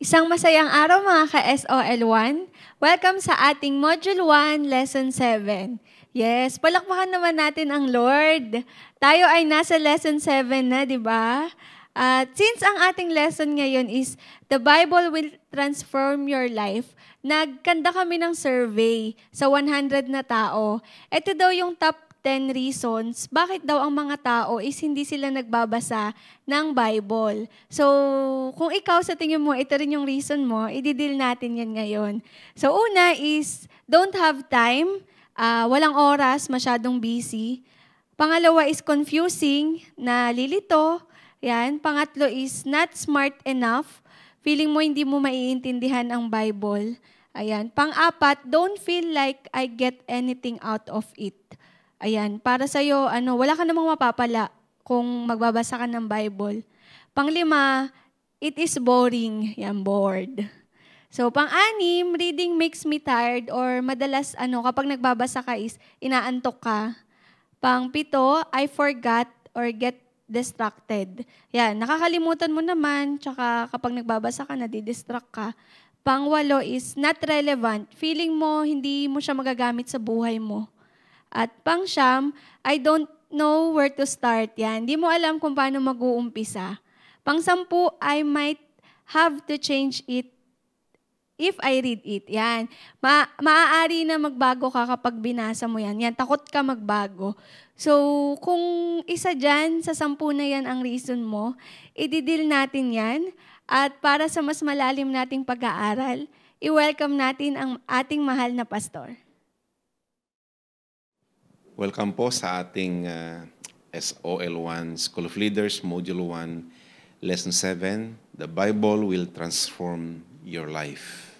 Isang masayang araw mga ka-SOL1. Welcome sa ating Module 1, Lesson 7. Yes, palakpakan naman natin ang Lord. Tayo ay nasa Lesson 7 na, di ba? At since ang ating lesson ngayon is The Bible Will Transform Your Life, nagkanda kami ng survey sa 100 na tao. Ito daw yung top ten reasons bakit daw ang mga tao is hindi sila nagbabasa ng Bible. So, kung ikaw sa tingin mo, ito rin yung reason mo, ididil natin yan ngayon. So, una is don't have time, uh, walang oras, masyadong busy. Pangalawa is confusing, nalilito. Yan. Pangatlo is not smart enough, feeling mo hindi mo maiintindihan ang Bible. Ayan. Pang-apat, don't feel like I get anything out of it. Ayan, para sa iyo ano, wala ka namang mapapala kung magbabasa ka ng Bible. Panglima, it is boring. Yan, bored. So, pang-anim, reading makes me tired or madalas, ano, kapag nagbabasa ka is, inaantok ka. Pang-pito, I forgot or get distracted. Yan, nakakalimutan mo naman, tsaka kapag nagbabasa ka, nadidistract ka. Pang-walo is not relevant. Feeling mo, hindi mo siya magagamit sa buhay mo. At pang-siyam, I don't know where to start yan. Hindi mo alam kung paano mag-uumpisa. Pang-sampu, I might have to change it if I read it. Yan. Ma maaari na magbago ka kapag binasa mo yan. Yan, takot ka magbago. So, kung isa dyan, sa sampu na yan ang reason mo, ididil natin yan. At para sa mas malalim nating pag-aaral, i-welcome natin ang ating mahal na pastor. Welcome po sa ating uh, ah, SOL1 School of Leaders Module 1 Lesson 7, The Bible Will Transform Your Life.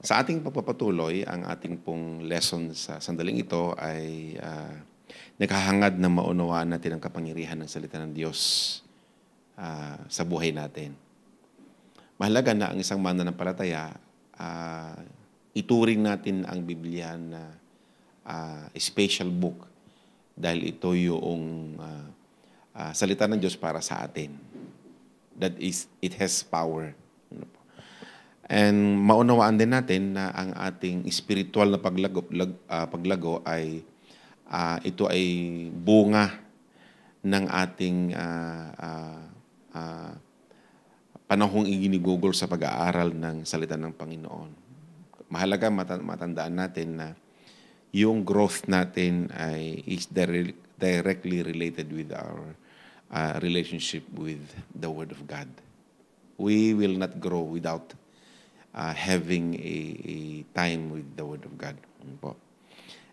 Sa ating papapatuloy, ang ating pong lesson sa sandaling ito ay uh, naghahangad na maunawaan natin ang kapangyarihan ng salita ng Diyos uh, sa buhay natin. Mahalaga na ang isang mananampalataya, uh, ituring natin ang Biblia na uh, special book dahil ito yung uh, uh, salita ng Diyos para sa atin. That is, it has power. Ano And maunawaan din natin na ang ating spiritual na paglago, lag, uh, paglago ay uh, ito ay bunga ng ating uh, uh, uh, panahong iginigugol sa pag-aaral ng salita ng Panginoon. Mahalaga matandaan natin na yung growth natin ay is directly related with our uh, relationship with the Word of God. We will not grow without uh, having a, a time with the Word of God.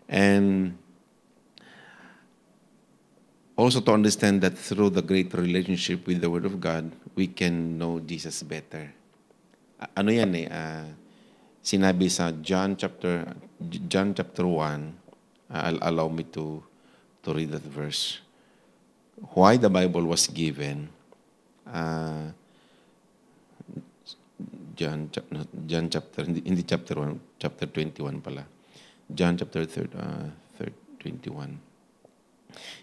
And also to understand that through the great relationship with the Word of God, we can know Jesus better. Ano yan eh, uh, sinabi sa John chapter John chapter 1, I'll uh, allow me to, to read that verse. Why the Bible was given, uh, John, John chapter, hindi chapter 1, chapter 21 pala. John chapter 3, uh, 3 21.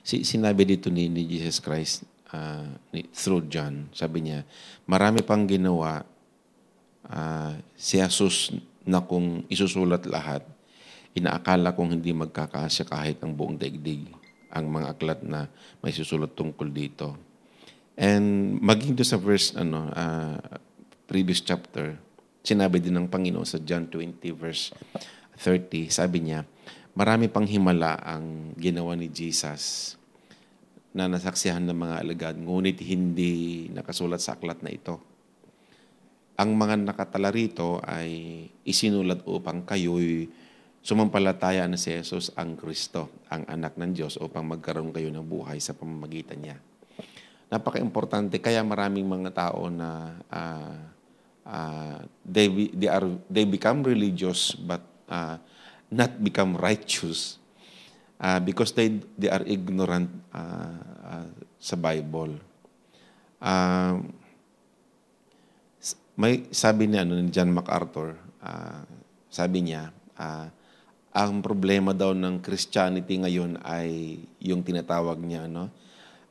Si, sinabi dito ni, ni Jesus Christ uh, ni, through John, sabi niya, marami pang ginawa uh, si Jesus na kung isusulat lahat, Inaakala kong hindi magkakaasya kahit ang buong daigdig ang mga aklat na may susulat tungkol dito. And maging do sa verse, ano, uh, previous chapter, sinabi din ng Panginoon sa John 20 verse 30, sabi niya, marami pang himala ang ginawa ni Jesus na nasaksihan ng mga alagad, ngunit hindi nakasulat sa aklat na ito. Ang mga nakatala rito ay isinulat upang kayo'y Sumampalataya na si Jesus ang Kristo, ang anak ng Diyos, upang magkaroon kayo ng buhay sa pamamagitan niya. Napaka-importante, kaya maraming mga tao na uh, uh, they, they, are, they become religious but uh, not become righteous uh, because they, they are ignorant uh, uh, sa Bible. Uh, may sabi ni ano ni John MacArthur, uh, sabi niya, uh, ang problema daw ng Christianity ngayon ay yung tinatawag niya no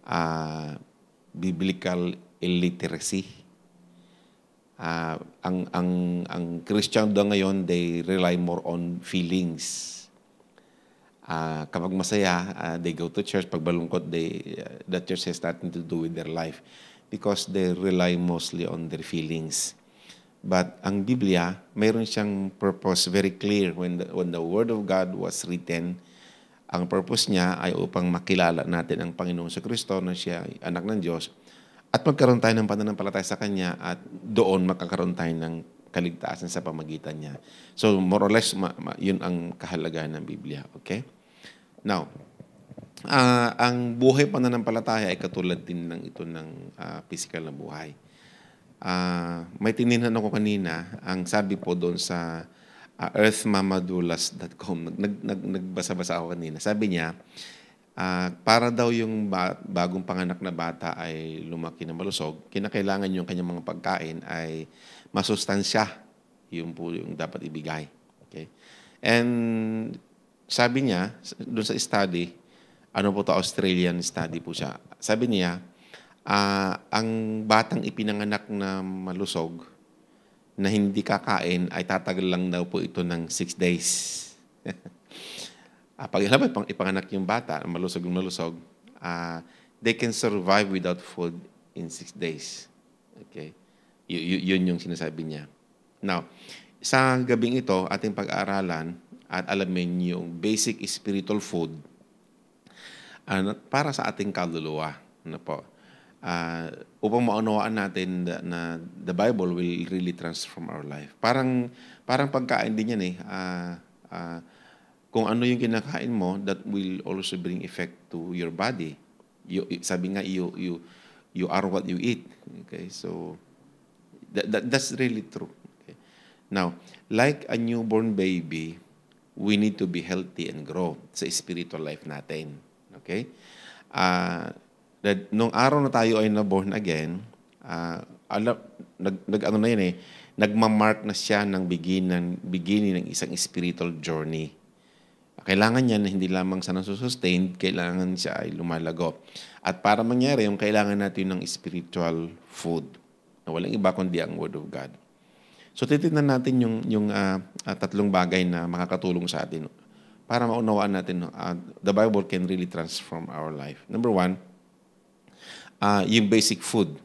uh, biblical illiteracy. Uh, ang ang ang Christian daw ngayon they rely more on feelings. Uh, kapag masaya, uh, they go to church. Pag balungkot, they, uh, the church has nothing to do with their life because they rely mostly on their feelings. But ang Biblia, mayroon siyang purpose very clear when the, when the Word of God was written. Ang purpose niya ay upang makilala natin ang Panginoong sa Kristo na siya ay anak ng Diyos at magkaroon tayo ng pananampalataya sa Kanya at doon makakaroon tayo ng kaligtasan sa pamagitan niya. So more or less, ma, ma, yun ang kahalagahan ng Biblia. Okay? Now, uh, ang buhay pananampalataya ay katulad din ng ito ng uh, physical na buhay. Uh, may tininan ako kanina, ang sabi po doon sa uh, ah, earthmamadulas.com, nag, nag, nagbasa-basa ako kanina. Sabi niya, uh, para daw yung ba- bagong panganak na bata ay lumaki na malusog, kinakailangan yung kanyang mga pagkain ay masustansya. yung po yung dapat ibigay. Okay? And sabi niya, doon sa study, ano po to, Australian study po siya. Sabi niya, uh, ang batang ipinanganak na malusog na hindi kakain ay tatagal lang daw po ito ng six days. uh, pag alam pang ipanganak yung bata, malusog yung malusog, uh, they can survive without food in six days. Okay? Y- y- yun yung sinasabi niya. Now, sa gabing ito, ating pag-aaralan at alamin yung basic spiritual food uh, para sa ating kaluluwa. Ano po? uh, upang maunawaan natin na, na the Bible will really transform our life. Parang parang pagkain din yan eh. Uh, uh, kung ano yung kinakain mo, that will also bring effect to your body. You, sabi nga, you, you, you are what you eat. Okay, so that, that, that's really true. Okay? Now, like a newborn baby, we need to be healthy and grow sa spiritual life natin. Okay? Uh, that nung araw na tayo ay na again, uh, alam, nag, nag, ano na yun eh, nagmamark na siya ng beginning, beginning ng isang spiritual journey. Kailangan niya na hindi lamang sana nasusustain, kailangan siya ay lumalago. At para mangyari yung kailangan natin ng spiritual food na walang iba kundi ang Word of God. So titignan natin yung, yung uh, tatlong bagay na makakatulong sa atin para maunawaan natin uh, the Bible can really transform our life. Number one, uh, yung basic food.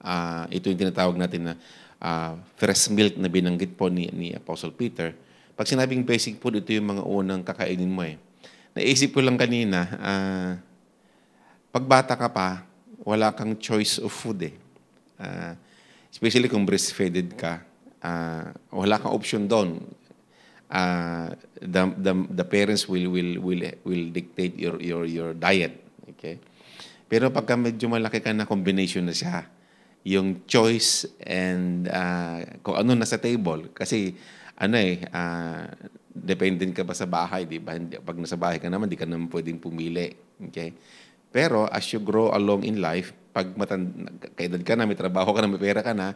Uh, ito yung tinatawag natin na uh, fresh milk na binanggit po ni, ni Apostle Peter. Pag sinabing basic food, ito yung mga unang kakainin mo eh. Naisip ko lang kanina, uh, pag bata ka pa, wala kang choice of food eh. Uh, especially kung breastfeeded ka, uh, wala kang option doon. Uh, the, the, the parents will will will will dictate your your your diet okay pero pagka medyo malaki ka na, combination na siya. Yung choice and uh, kung ano nasa table. Kasi ano eh, uh, dependent ka pa sa bahay, di ba? Pag nasa bahay ka naman, di ka naman pwedeng pumili. Okay? Pero as you grow along in life, pag matanda, kaedad ka na, may trabaho ka na, may pera ka na,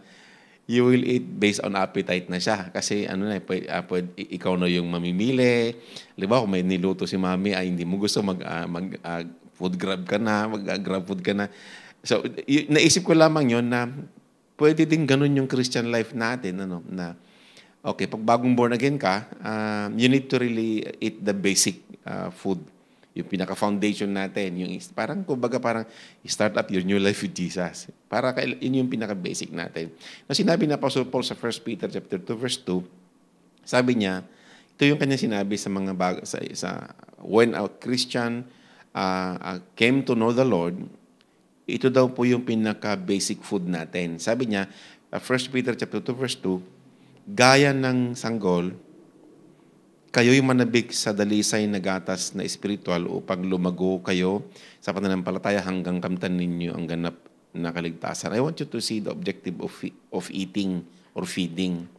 you will eat based on appetite na siya. Kasi ano na, eh, pwede, uh, ah, pwede, ikaw na yung mamimili. Di ba, kung may niluto si mami, ay hindi mo gusto mag, uh, mag uh, food grab ka na, mag-grab food ka na. So, naisip ko lamang yon na pwede din ganun yung Christian life natin, ano, na, okay, pag bagong born again ka, uh, you need to really eat the basic uh, food. Yung pinaka-foundation natin, yung parang, kumbaga parang, start up your new life with Jesus. Para, yun yung pinaka-basic natin. Na sinabi na Apostle Paul sa 1 Peter chapter 2, verse 2, sabi niya, ito yung kanya sinabi sa mga bago, sa, sa when a Christian uh, uh, came to know the Lord, ito daw po yung pinaka-basic food natin. Sabi niya, uh, ah, 1 Peter chapter 2 verse 2, gaya ng sanggol, kayo'y manabik sa dalisay na gatas na espiritual upang lumago kayo sa pananampalataya hanggang kamtan ninyo ang ganap na kaligtasan. I want you to see the objective of, of eating or feeding.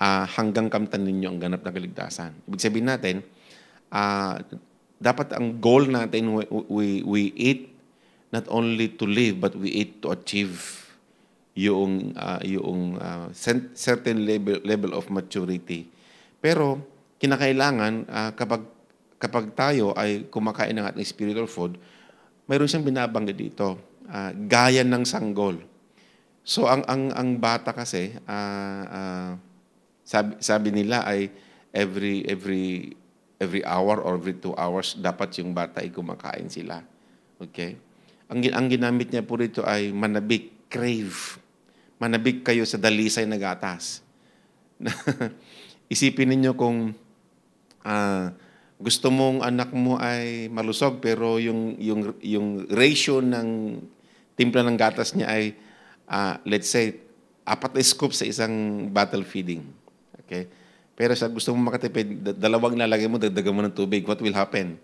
Uh, hanggang kamtan ninyo ang ganap na kaligtasan. Ibig sabihin natin, uh, dapat ang goal natin, we, we, we eat not only to live, but we eat to achieve yung, uh, yung uh, certain level, level of maturity. Pero, kinakailangan uh, kapag, kapag tayo ay kumakain ng ating spiritual food, mayroon siyang binabanggit dito, uh, gaya ng sanggol. So, ang, ang, ang bata kasi, uh, uh, sabi, sabi nila ay every, every every hour or every two hours, dapat yung bata ay kumakain sila. Okay? Ang, ang ginamit niya po rito ay manabik, crave. Manabik kayo sa dalisay na gatas. Isipin ninyo kung uh, gusto mong anak mo ay malusog pero yung, yung, yung ratio ng timpla ng gatas niya ay, uh, let's say, apat na scoop sa isang bottle feeding. Okay? Pero sa gusto mong makatipid, dalawang lalagay mo, dagdagan mo ng tubig, what will happen?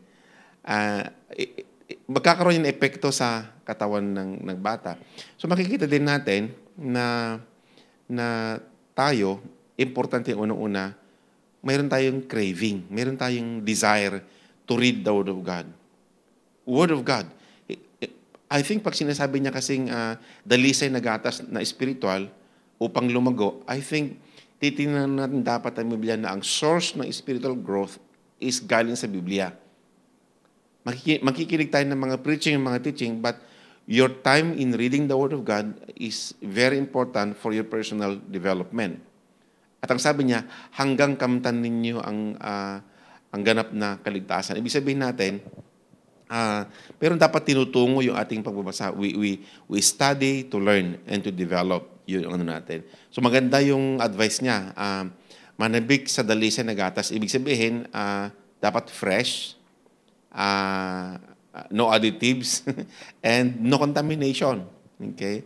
Uh, ah, it, it, magkakaroon yung epekto sa katawan ng, ng bata. So makikita din natin na, na tayo, importante unang-una, mayroon tayong craving, mayroon tayong desire to read the Word of God. Word of God. I think pag sinasabi niya kasing uh, ah, dalisay na gatas na spiritual upang lumago, I think titingnan natin dapat ang Biblia na ang source ng spiritual growth is galing sa Biblia. Makikinig tayo ng mga preaching, mga teaching, but your time in reading the Word of God is very important for your personal development. At ang sabi niya, hanggang kamtan ninyo ang, uh, ang ganap na kaligtasan. Ibig sabihin natin, uh, ah, pero dapat tinutungo yung ating pagbabasa. We, we, we study to learn and to develop yun ano natin. So maganda yung advice niya. Uh, manabik sa dali sa gatas. Ibig sabihin, uh, dapat fresh, uh, no additives, and no contamination. Okay?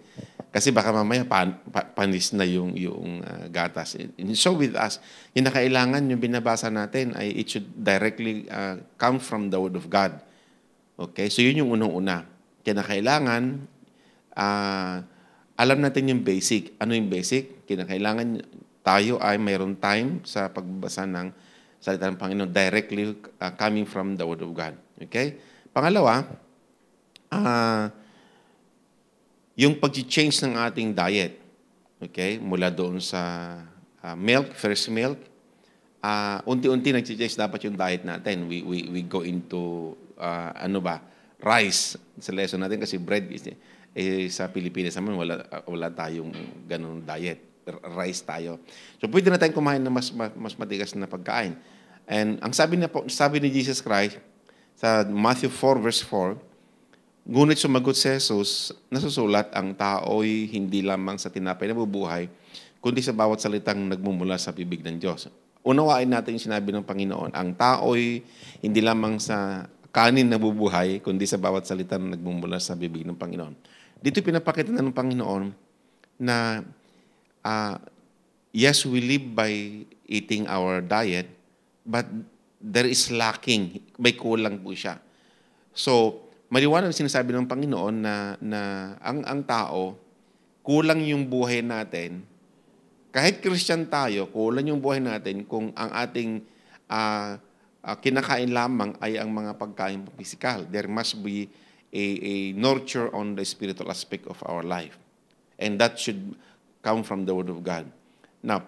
Kasi baka mamaya pan, pa, panis na yung, yung uh, gatas. And so with us, yung nakailangan, yung binabasa natin, ay it should directly uh, come from the Word of God. Okay? So yun yung unang-una. Kaya nakailangan, uh, alam natin yung basic. Ano yung basic? Kinakailangan tayo ay mayroon time sa pagbabasa ng salita ng Panginoon directly uh, coming from the Word of God. Okay? Pangalawa, uh, yung pag-change ng ating diet. Okay? Mula doon sa uh, milk, first milk, uh, unti-unti nag-change dapat yung diet natin. We, we, we go into, uh, ano ba, rice sa lesson natin kasi bread is eh, sa Pilipinas naman wala, wala tayong ganun diet. Rice tayo. So pwede na tayong kumain ng mas, mas matigas na pagkain. And ang sabi, na, sabi ni Jesus Christ sa Matthew 4 verse 4, Ngunit sumagot si Jesus, nasusulat ang tao'y hindi lamang sa tinapay na bubuhay, kundi sa bawat salitang nagmumula sa bibig ng Diyos. Unawain natin yung sinabi ng Panginoon, ang tao'y hindi lamang sa kanin na bubuhay, kundi sa bawat salitang nagmumula sa bibig ng Panginoon. Dito pinapakita na ng Panginoon na uh, yes, we live by eating our diet, but there is lacking. May kulang po siya. So, maliwanag sinasabi ng Panginoon na, na ang, ang tao, kulang yung buhay natin. Kahit Christian tayo, kulang yung buhay natin kung ang ating uh, uh, kinakain lamang ay ang mga pagkain pisikal. There must be a, nurture on the spiritual aspect of our life. And that should come from the Word of God. Now,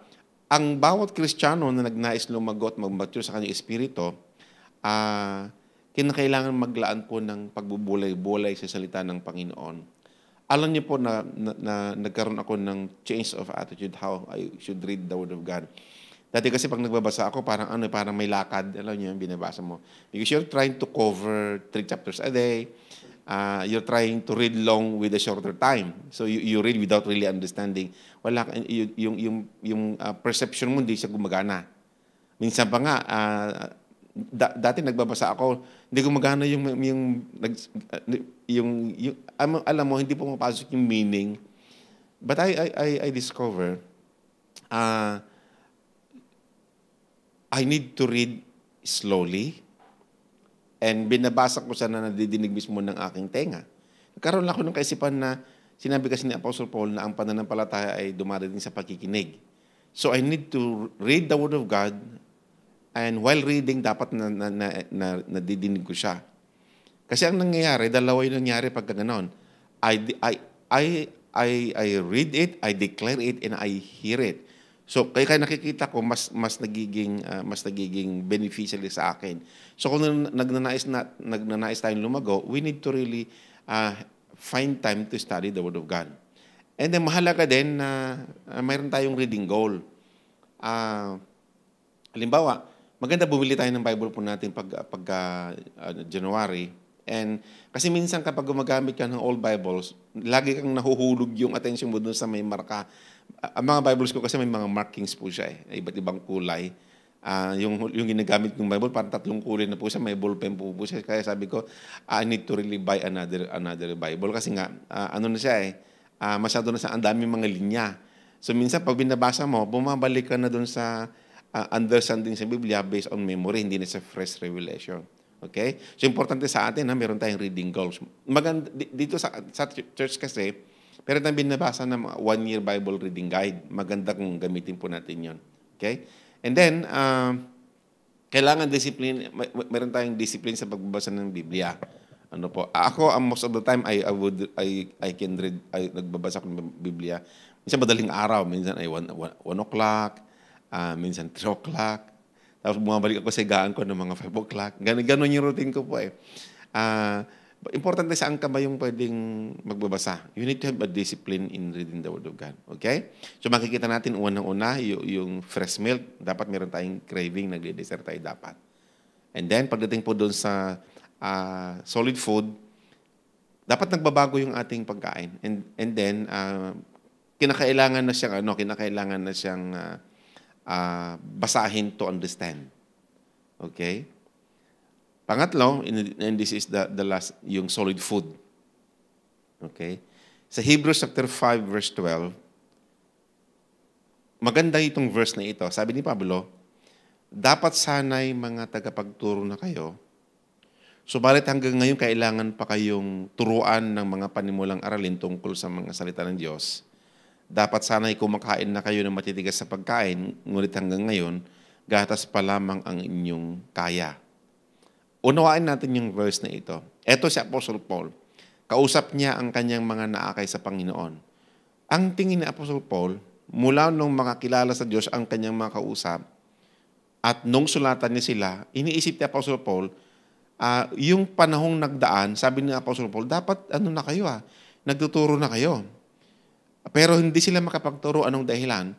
ang bawat Kristiyano na nagnais lumago at mag-mature sa kanyang espirito, uh, ah, kinakailangan maglaan po ng pagbubulay-bulay sa salita ng Panginoon. Alam niyo po na, na, na nagkaroon ako ng change of attitude how I should read the Word of God. Dati kasi pag nagbabasa ako, parang ano, parang may lakad. Alam niyo, binabasa mo. Because you're trying to cover three chapters a day uh, you're trying to read long with a shorter time. So you, you read without really understanding. Wala, yung, yung, yung uh, perception mo hindi siya gumagana. Minsan pa nga, uh, da, dati nagbabasa ako, hindi gumagana yung, yung, nag, uh, yung, yung alam, alam mo, hindi pumapasok yung meaning. But I, I, I, I discover, uh, I need to read slowly And binabasa ko sana nadidinig mismo ng aking tenga. Nagkaroon ako ng kaisipan na sinabi kasi ni Apostle Paul na ang pananampalataya ay dumarating sa pakikinig. So I need to read the Word of God and while reading, dapat na, na, na, na nadidinig ko siya. Kasi ang nangyayari, dalawa yung nangyayari pag ganoon. I, I, I, I, I read it, I declare it, and I hear it. So kaya kaya nakikita ko mas mas nagiging uh, mas nagiging beneficial sa akin. So kung nagnanais na nagnanais tayong lumago, we need to really uh, find time to study the word of God. And then mahalaga din na uh, mayroon tayong reading goal. Uh, halimbawa, maganda bumili tayo ng Bible po natin pag pag uh, January. And kasi minsan kapag gumagamit ka ng old Bibles, lagi kang nahuhulog yung attention mo dun sa may marka ang ah, mga Bibles ko kasi may mga markings po siya eh. Iba't ibang kulay. Uh, yung, yung ginagamit ng Bible, parang tatlong kulay na po siya. May ballpen po po siya. Kaya sabi ko, I need to really buy another, another Bible. Kasi nga, uh, ano na siya eh, uh, masyado na sa ang dami mga linya. So minsan pag binabasa mo, bumabalik ka na doon sa uh, understanding sa Biblia based on memory, hindi na sa fresh revelation. Okay? So importante sa atin, na meron tayong reading goals. Maganda, dito sa, sa church kasi, pero na binabasa ng one-year Bible reading guide, maganda kung gamitin po natin yon. Okay? And then, uh, kailangan discipline, may, meron tayong discipline sa pagbabasa ng Biblia. Ano po? Ako, um, most of the time, I, I would, I, I can read, I, nagbabasa ko ng Biblia. Minsan madaling araw, minsan ay 1 o'clock, uh, minsan 3 o'clock. Tapos bumabalik ako sa higaan ko ng mga 5 o'clock. Gan ganon yung routine ko po eh. Uh, importante na saan ka ba yung pwedeng magbabasa. You need to have a discipline in reading the Word of God. Okay? So makikita natin unang-una yung fresh milk. Dapat meron tayong craving, nagde-dessert tayo dapat. And then pagdating po doon sa uh, solid food, dapat nagbabago yung ating pagkain. And, and then, uh, kinakailangan na siyang, ano, kinakailangan na siyang uh, uh, basahin to understand. Okay? Pangatlo, and this is the, the last, yung solid food. Okay? Sa Hebrews chapter 5, verse 12, maganda itong verse na ito. Sabi ni Pablo, dapat sana'y mga tagapagturo na kayo, subalit hanggang ngayon kailangan pa kayong turuan ng mga panimulang aralin tungkol sa mga salita ng Diyos. Dapat sana'y kumakain na kayo ng matitigas sa pagkain, ngunit hanggang ngayon, gatas pa lamang ang inyong kaya Unawain natin yung verse na ito. Ito si Apostle Paul. Kausap niya ang kanyang mga naakay sa Panginoon. Ang tingin ni Apostle Paul, mula nung makakilala sa Diyos ang kanyang mga kausap, at nung sulatan niya sila, iniisip ni Apostle Paul, uh, yung panahong nagdaan, sabi ni Apostle Paul, dapat ano na kayo ah, nagtuturo na kayo. Pero hindi sila makapagturo anong dahilan.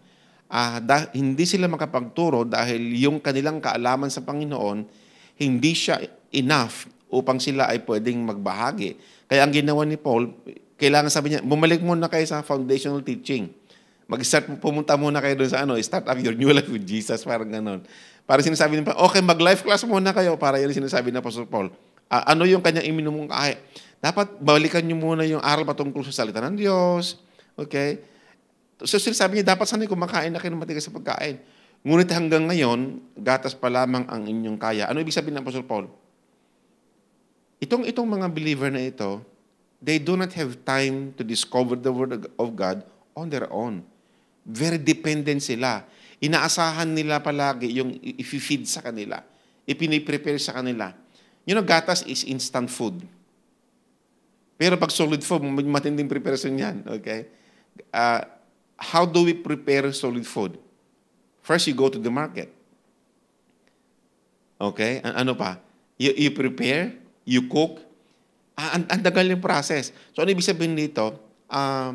Uh, da- hindi sila makapagturo dahil yung kanilang kaalaman sa Panginoon, hindi siya enough upang sila ay pwedeng magbahagi. Kaya ang ginawa ni Paul, kailangan sabi niya, bumalik muna kayo sa foundational teaching. Mag-start, pumunta muna kayo doon sa ano, start up your new life with Jesus, parang ganon. Para sinasabi ni Paul, okay, mag-life class muna kayo, para yun sinasabi na Pastor Paul. Uh, ano yung kanyang iminumong kahay? Dapat balikan niyo muna yung aral patungkol sa salita ng Diyos. Okay? So sinasabi niya, dapat sana'y kumakain na kayo ng matigas sa pagkain. Ngunit hanggang ngayon, gatas pa lamang ang inyong kaya. Ano ibig sabihin ng Pastor Paul? Itong, itong mga believer na ito, they do not have time to discover the Word of God on their own. Very dependent sila. Inaasahan nila palagi yung i-feed sa kanila. Ipiniprepare sa kanila. You know, gatas is instant food. Pero pag solid food, matinding preparation yan. Okay? Uh, how do we prepare solid food? First, you go to the market. Okay? Ano pa? You, you prepare you cook. Ah, ang, ang dagal yung process. So, ano ibig sabihin dito? Uh, ah,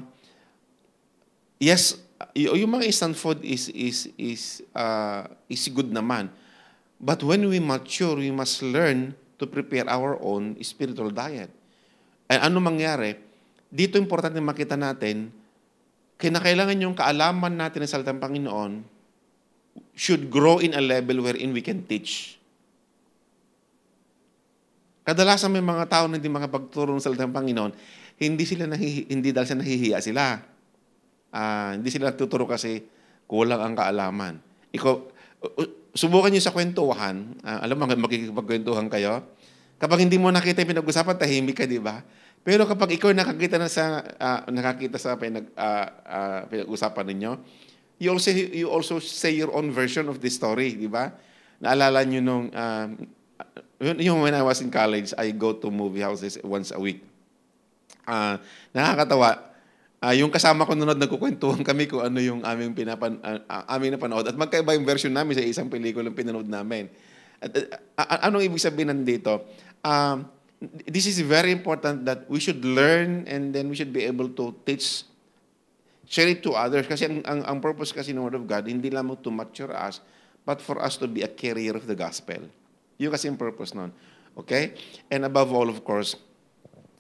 yes, yung mga instant food is, is, is, uh, is good naman. But when we mature, we must learn to prepare our own spiritual diet. Ay, ano mangyari? Dito importante makita natin, kinakailangan yung kaalaman natin sa salitang Panginoon should grow in a level wherein we can teach. Kadalasan may mga tao na hindi makapagturo ng salita ng Panginoon, hindi sila nahihi, hindi dahil sa nahihiya sila. Uh, hindi sila tuturo kasi kulang ang kaalaman. Ikaw, subukan niyo sa kwentuhan. Uh, alam mo, makikipagkwentuhan kayo. Kapag hindi mo nakita yung pinag-usapan, tahimik ka, di ba? Pero kapag ikaw nakakita na sa uh, nakakita sa pinag uh, uh, pinag-usapan ninyo, you also you also say your own version of the story, di ba? Naalala niyo nung uh, Even when I was in college, I go to movie houses once a week. Uh, nakakatawa, uh, yung kasama ko nunod, nagkukwentuhan kami kung ano yung aming, pinapan, uh, aming napanood. At magkaiba yung version namin sa isang pelikulang pinanood namin. At, uh, anong ibig sabihin nandito? Um, this is very important that we should learn and then we should be able to teach share it to others kasi ang, ang, ang purpose kasi ng Word of God hindi lamang to mature us but for us to be a carrier of the gospel. Yun kasi yung purpose nun. Okay? And above all, of course,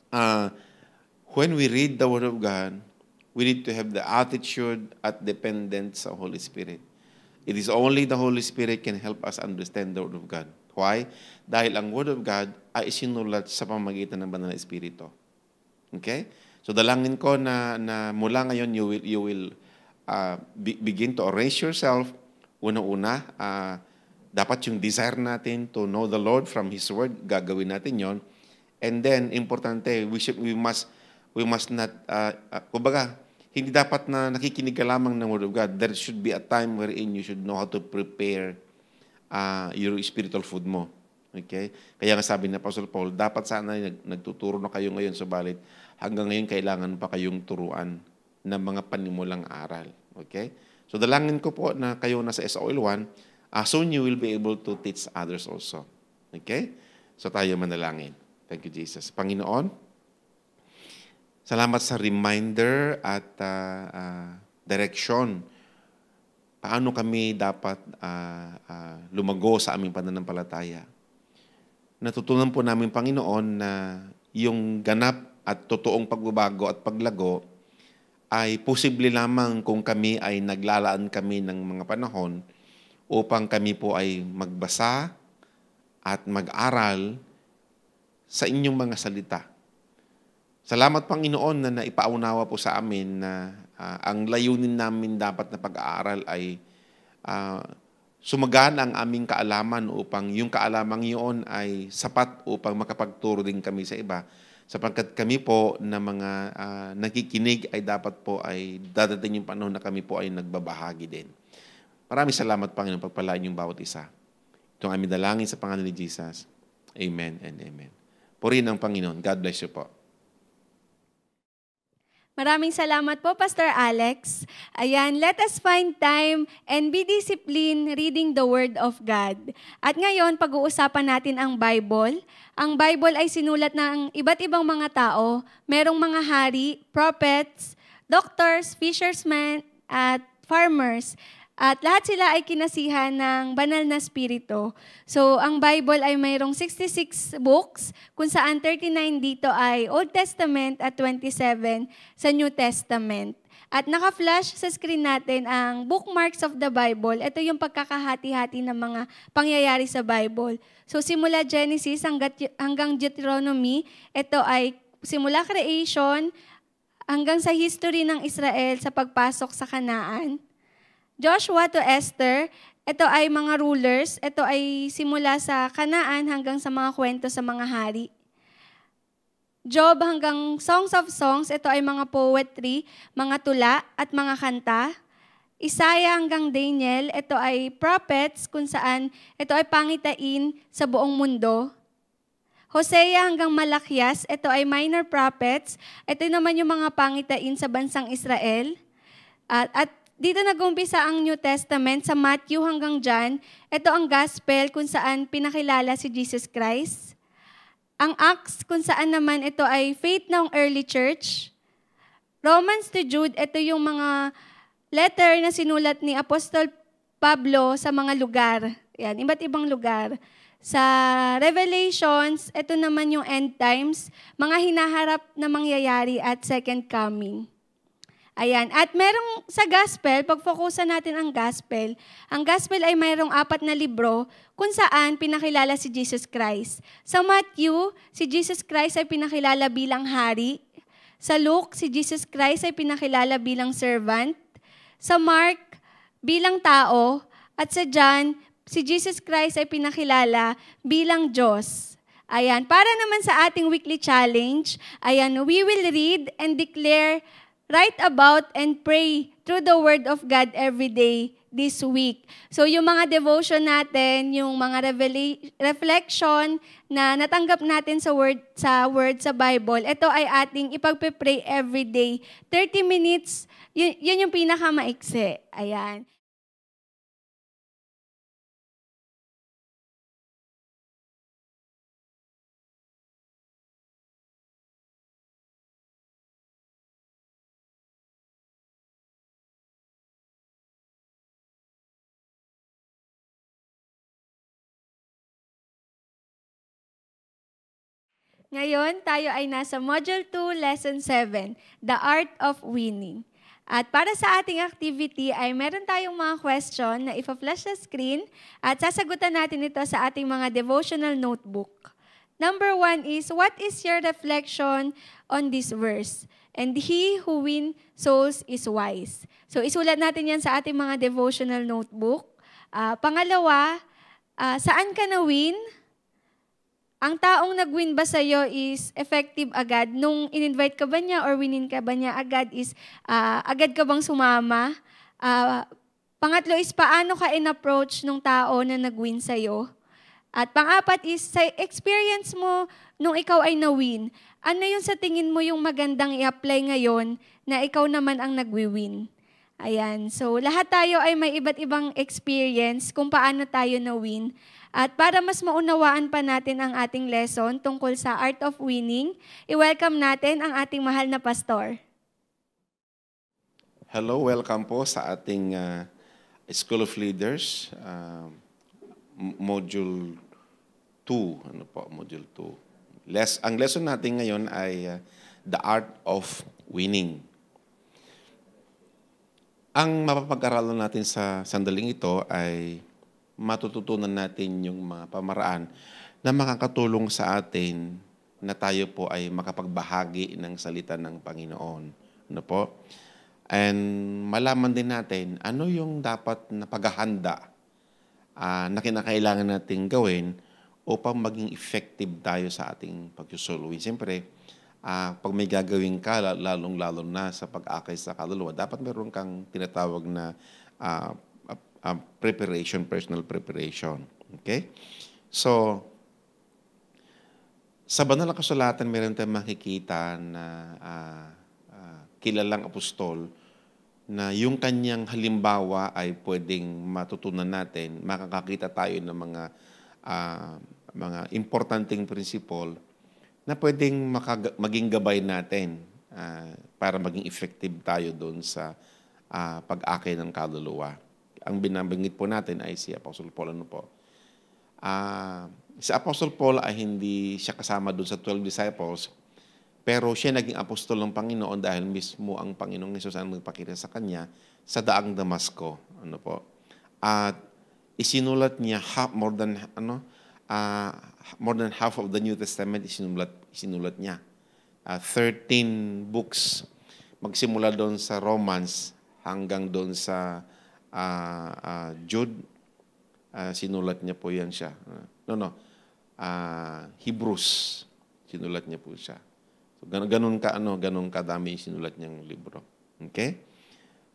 uh, when we read the Word of God, we need to have the attitude at dependence sa Holy Spirit. It is only the Holy Spirit can help us understand the Word of God. Why? Dahil ang Word of God ay isinulat sa pamagitan ng Banal na Espiritu. Okay? So dalangin ko na, na mula ngayon you will, you will uh, be, begin to arrange yourself. Una-una, uh, dapat yung desire natin to know the Lord from His Word, gagawin natin yon. And then, importante, we, should, we must, we must not, uh, uh, kumbaga, hindi dapat na nakikinig ka lamang ng Word of God. There should be a time wherein you should know how to prepare uh, your spiritual food mo. Okay? Kaya nga sabi ni Apostle Paul, dapat sana nagtuturo na kayo ngayon, subalit hanggang ngayon kailangan pa kayong turuan ng mga panimulang aral. Okay? So dalangin ko po na kayo nasa SOL1, uh, soon you will be able to teach others also. Okay? So tayo manalangin. Thank you, Jesus. Panginoon, salamat sa reminder at uh, ah, uh, ah, direction paano kami dapat uh, uh, lumago sa aming pananampalataya. Natutunan po namin, Panginoon, na yung ganap at totoong pagbabago at paglago ay posible lamang kung kami ay naglalaan kami ng mga panahon upang kami po ay magbasa at mag-aral sa inyong mga salita. Salamat Panginoon na naipaunawa po sa amin na uh, ang layunin namin dapat na pag-aaral ay uh, ah, sumagan ang aming kaalaman upang yung kaalamang iyon ay sapat upang makapagturo din kami sa iba sapagkat kami po na mga uh, nakikinig ay dapat po ay dadating yung panahon na kami po ay nagbabahagi din. Maraming salamat, Panginoon, pagpalaan yung bawat isa. Itong ang aming dalangin sa pangalan ni Jesus. Amen and amen. Purihin ang Panginoon. God bless you po. Maraming salamat po, Pastor Alex. Ayan, let us find time and be disciplined reading the Word of God. At ngayon, pag-uusapan natin ang Bible. Ang Bible ay sinulat ng iba't ibang mga tao. Merong mga hari, prophets, doctors, fishermen, at farmers. At lahat sila ay kinasihan ng banal na spirito. So, ang Bible ay mayroong 66 books, kung saan 39 dito ay Old Testament at 27 sa New Testament. At naka-flash sa screen natin ang bookmarks of the Bible. Ito yung pagkakahati-hati ng mga pangyayari sa Bible. So simula Genesis hanggang Deuteronomy, ito ay simula creation hanggang sa history ng Israel sa pagpasok sa Kanaan. Joshua to Esther, ito ay mga rulers, ito ay simula sa kanaan hanggang sa mga kwento sa mga hari. Job hanggang Songs of Songs, ito ay mga poetry, mga tula at mga kanta. Isaiah hanggang Daniel, ito ay prophets kung saan ito ay pangitain sa buong mundo. Hosea hanggang Malakias, ito ay minor prophets. Ito naman yung mga pangitain sa bansang Israel. At, at dito nag-umpisa ang New Testament sa Matthew hanggang John. Ito ang gospel kung saan pinakilala si Jesus Christ. Ang Acts kung saan naman ito ay faith ng early church. Romans to Jude, ito yung mga letter na sinulat ni Apostol Pablo sa mga lugar. Yan, iba't ibang lugar. Sa Revelations, ito naman yung end times, mga hinaharap na mangyayari at second coming. Ayan. At merong sa gospel, pagfokusan natin ang gospel, ang gospel ay mayroong apat na libro kung saan pinakilala si Jesus Christ. Sa Matthew, si Jesus Christ ay pinakilala bilang hari. Sa Luke, si Jesus Christ ay pinakilala bilang servant. Sa Mark, bilang tao. At sa John, si Jesus Christ ay pinakilala bilang Diyos. Ayan, para naman sa ating weekly challenge, ayan, we will read and declare write about and pray through the Word of God every day this week. So yung mga devotion natin, yung mga reflection na natanggap natin sa word sa word sa Bible, ito ay ating ipagpe-pray every day. 30 minutes, yun, yun yung pinakamaiksi. Ayan. Ngayon, tayo ay nasa Module 2, Lesson 7, The Art of Winning. At para sa ating activity ay meron tayong mga question na ipa-flash sa screen at sasagutan natin ito sa ating mga devotional notebook. Number one is, what is your reflection on this verse? And he who win souls is wise. So isulat natin yan sa ating mga devotional notebook. Uh, pangalawa, uh, saan ka na win? ang taong nag-win ba sa'yo is effective agad? Nung in-invite ka ba niya or winin ka ba niya agad is uh, agad ka bang sumama? Uh, pangatlo is paano ka in-approach nung tao na nag-win sa'yo? At pang-apat is sa experience mo nung ikaw ay na-win, ano yung sa tingin mo yung magandang i-apply ngayon na ikaw naman ang nagwi-win? Ayan. So lahat tayo ay may iba't ibang experience kung paano tayo na-win. At para mas maunawaan pa natin ang ating lesson tungkol sa Art of Winning, i-welcome natin ang ating mahal na pastor. Hello, welcome po sa ating uh, School of Leaders, uh, Module 2. Ano po, Module 2. Les ang lesson natin ngayon ay uh, The Art of Winning. Ang mapapag-aralan natin sa sandaling ito ay matututunan natin yung mga pamaraan na makakatulong sa atin na tayo po ay makapagbahagi ng salita ng Panginoon. Ano po? And malaman din natin ano yung dapat na paghahanda uh, na kinakailangan nating gawin upang maging effective tayo sa ating pagsusulwi. Siyempre, uh, pag may gagawin ka, lalong-lalo na sa pag-akay sa kaluluwa, dapat meron kang tinatawag na uh, uh, preparation, personal preparation. Okay? So, sa banal na kasulatan, meron tayong makikita na uh, uh, kilalang apostol na yung kanyang halimbawa ay pwedeng matutunan natin, makakakita tayo ng mga uh, mga importanteng prinsipal na pwedeng makaga- maging gabay natin uh, para maging effective tayo doon sa uh, pag-akay ng kaluluwa ang binabanggit po natin ay si Apostle Paul. Ano po? Uh, si Apostle Paul ay hindi siya kasama doon sa 12 disciples, pero siya naging apostol ng Panginoon dahil mismo ang Panginoong Yesus ang nagpakita sa kanya sa daang Damasco. Ano po? At isinulat niya half, more than ano uh, more than half of the New Testament isinulat isinulat niya. Uh, ah, 13 books magsimula doon sa Romans hanggang doon sa uh, uh, Jude, uh, sinulat niya po yan siya. No, no. Uh, Hebrews, sinulat niya po siya. So, ganun ka, ano, ganun kadami sinulat niyang libro. Okay?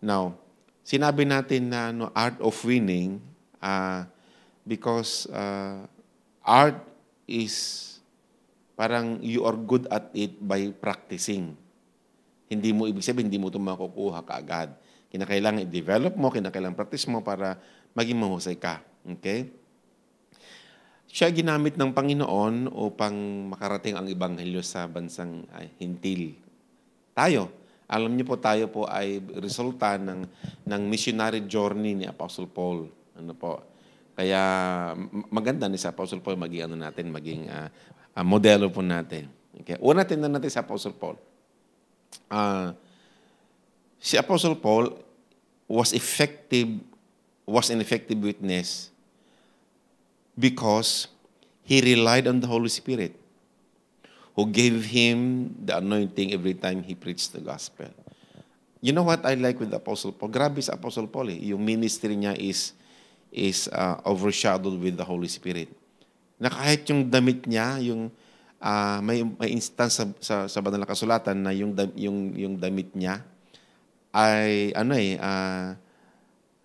Now, sinabi natin na no, art of winning uh, because uh, art is parang you are good at it by practicing. Hindi mo, ibig sabihin, hindi mo ito makukuha kaagad Kinakailangan i-develop mo, kinakailangan practice mo para maging mahusay ka. Okay? Siya ginamit ng Panginoon upang makarating ang Ebanghelyo sa bansang ay, hintil. Tayo, alam niyo po tayo po ay resulta ng, ng missionary journey ni Apostle Paul. Ano po? Kaya maganda ni sa Apostle Paul maging ano natin, maging uh, uh, modelo po natin. Okay. Una tingnan natin ah, si Apostle Paul. Uh, si Apostle Paul, was effective was an effective witness because he relied on the Holy Spirit who gave him the anointing every time he preached the gospel. You know what I like with Apostle Paul? Grabe sa Apostle Paul eh. Yung ministry niya is, is uh, overshadowed with the Holy Spirit. Na kahit yung damit niya, yung uh, may, may instance sa, sa, sa banal na kasulatan na yung, yung, yung damit niya, ay ano eh, uh,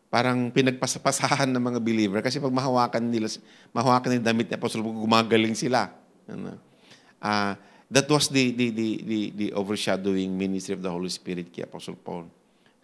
parang pinagpasapasahan ng mga believer kasi pag mahawakan nila, mahawakan nila damit ni Apostol Paul, gumagaling sila. Ano? Uh, that was the, the, the, the, the overshadowing ministry of the Holy Spirit kay Apostle Paul.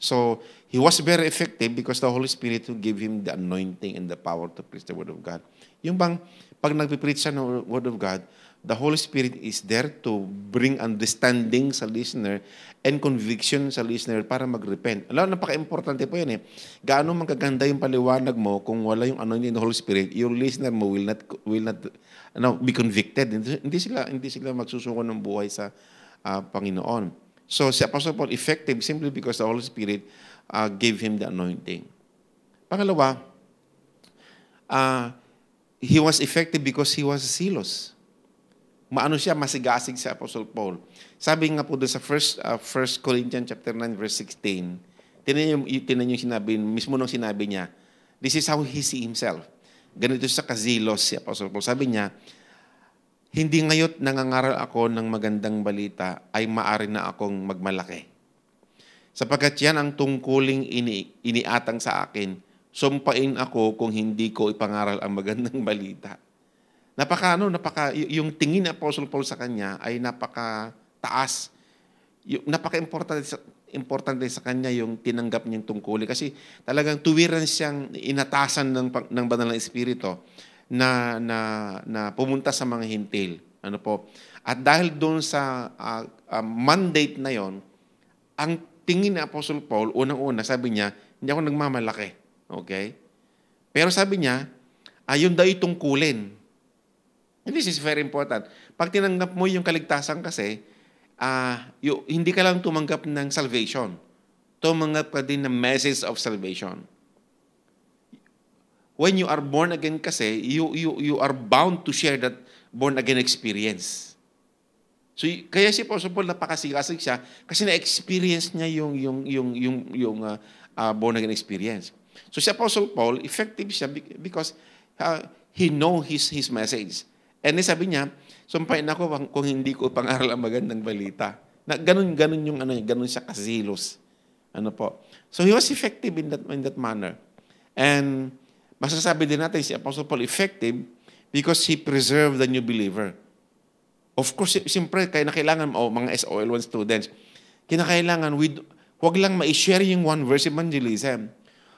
So, he was very effective because the Holy Spirit who gave him the anointing and the power to preach the Word of God. Yung bang, pag nagpipreach siya ng Word of God, the Holy Spirit is there to bring understanding sa listener and conviction sa listener para mag-repent. Alam, napaka-importante po yan eh. Gaano magaganda yung paliwanag mo kung wala yung ano yung Holy Spirit, your listener mo will not will not ano, be convicted. Hindi, hindi sila hindi sila magsusuko ng buhay sa uh, Panginoon. So si Apostle Paul effective simply because the Holy Spirit uh, gave him the anointing. Pangalawa, uh, he was effective because he was zealous maano siya, masigasig si Apostle Paul. Sabi nga po doon sa 1 uh, First Corinthians chapter 9 verse 16, tinan yung, tinan yung sinabi, mismo nung sinabi niya, this is how he see himself. Ganito sa kazilos si Apostle Paul. Sabi niya, hindi ngayot nangangaral ako ng magandang balita ay maari na akong magmalaki. Sapagkat yan ang tungkuling ini, iniatang sa akin, sumpain ako kung hindi ko ipangaral ang magandang balita. Napaka ano, napaka yung tingin ni Apostle Paul sa kanya ay napaka taas. Yung napaka-importante importante sa kanya yung tinanggap niyang tungkulin kasi talagang tuwiran siyang inatasan ng ng banal na espiritu na na na pumunta sa mga hintil. Ano po? At dahil doon sa uh, uh, mandate na yon, ang tingin ni Apostle Paul unang-una sabi niya, hindi ako nagmamalaki. Okay? Pero sabi niya, ayun daw itong itungkulin And this is very important. Pag tinanggap mo yung kaligtasan kasi, uh, yung, hindi ka lang tumanggap ng salvation. Tumanggap ka din ng message of salvation. When you are born again kasi, you, you, you are bound to share that born again experience. So, kaya si Apostle Paul napakasigasig siya kasi na-experience niya yung, yung, yung, yung, yung uh, uh, born again experience. So si Apostle Paul, effective siya because uh, he know his, his message. And eh, then sabi niya, sumpain ako kung hindi ko pangaral ang magandang balita. Na ganun, ganun yung ano, ganun siya kasilos. Ano po. So he was effective in that, in that manner. And masasabi din natin si Apostle Paul effective because he preserved the new believer. Of course, siyempre, kaya na kailangan, oh, mga SOL1 students, kinakailangan, we, wag lang ma-share yung one verse evangelism.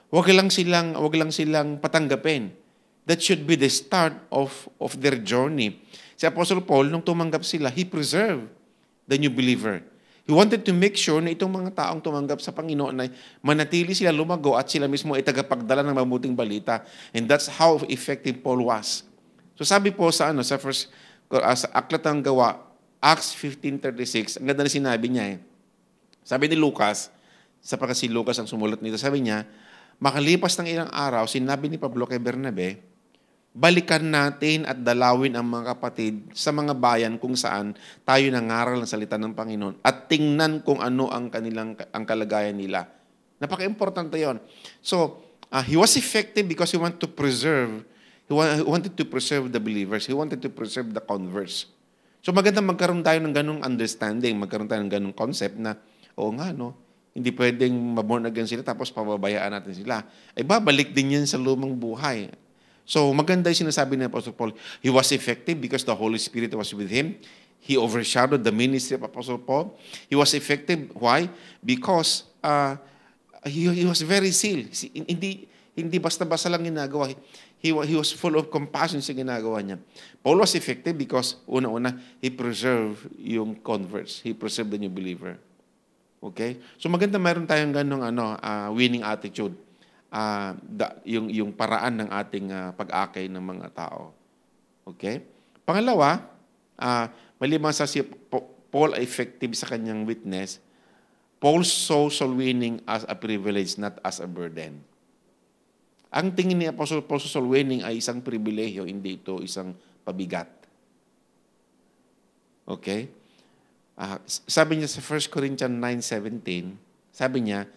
Wag lang silang, wag lang silang patanggapin that should be the start of, of their journey. Si Apostle Paul, nung tumanggap sila, he preserved the new believer. He wanted to make sure na itong mga taong tumanggap sa Panginoon ay manatili sila lumago at sila mismo ay tagapagdala ng mabuting balita. And that's how effective Paul was. So sabi po sa ano sa first uh, sa aklat ng gawa Acts 15:36 ang ganda na sinabi niya eh. Sabi ni Lucas sa si Lucas ang sumulat nito sabi niya makalipas ng ilang araw sinabi ni Pablo kay Bernabe balikan natin at dalawin ang mga kapatid sa mga bayan kung saan tayo nangaral ng salita ng Panginoon at tingnan kung ano ang kanilang ang kalagayan nila. Napaka-importante 'yon. So, uh, he was effective because he wanted to preserve he, wa- he wanted to preserve the believers. He wanted to preserve the converts. So maganda magkaroon tayo ng ganung understanding, magkaroon tayo ng ganung concept na o nga no, hindi pwedeng maborn again sila tapos pababayaan natin sila. Ay babalik din yan sa lumang buhay. So maganda yung sinasabi ni Apostle Paul. He was effective because the Holy Spirit was with him. He overshadowed the ministry of Apostle Paul. He was effective. Why? Because uh, he, he was very sealed. Hindi, hindi basta-basta lang ginagawa. He, he was full of compassion sa ginagawa niya. Paul was effective because, una-una, he preserved yung converts. He preserved the new believer. Okay? So maganda mayroon tayong ganong ano, uh, winning attitude uh, da, yung, yung paraan ng ating uh, pag-akay ng mga tao. Okay? Pangalawa, uh, ah, maliban sa si Paul effective sa kanyang witness, Paul saw soul winning as a privilege, not as a burden. Ang tingin ni Apostle Paul social winning ay isang pribilehyo, hindi ito isang pabigat. Okay? Uh, sabi niya sa 1 Corinthians 9.17, sabi niya,